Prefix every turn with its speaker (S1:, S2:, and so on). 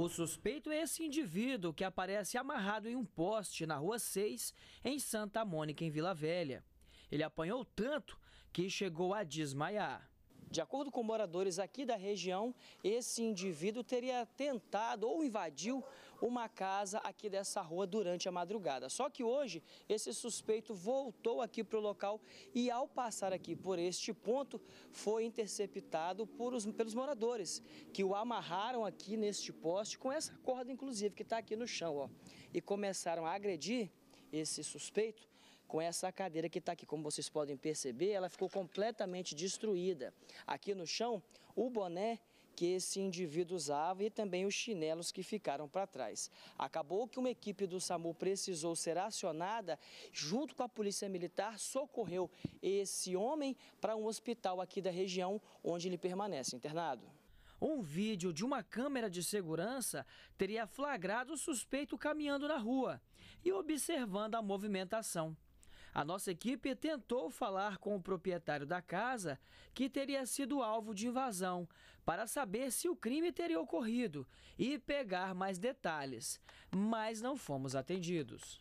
S1: O suspeito é esse indivíduo que aparece amarrado em um poste na Rua 6, em Santa Mônica, em Vila Velha. Ele apanhou tanto que chegou a desmaiar. De acordo com moradores aqui da região, esse indivíduo teria tentado ou invadiu uma casa aqui dessa rua durante a madrugada. Só que hoje esse suspeito voltou aqui para o local e ao passar aqui por este ponto foi interceptado por os, pelos moradores que o amarraram aqui neste poste com essa corda inclusive que está aqui no chão ó, e começaram a agredir esse suspeito com essa cadeira que está aqui. Como vocês podem perceber, ela ficou completamente destruída. Aqui no chão, o boné que esse indivíduo usava e também os chinelos que ficaram para trás. Acabou que uma equipe do SAMU precisou ser acionada, junto com a Polícia Militar, socorreu esse homem para um hospital aqui da região onde ele permanece internado. Um vídeo de uma câmera de segurança teria flagrado o suspeito caminhando na rua e observando a movimentação. A nossa equipe tentou falar com o proprietário da casa, que teria sido alvo de invasão, para saber se o crime teria ocorrido e pegar mais detalhes, mas não fomos atendidos.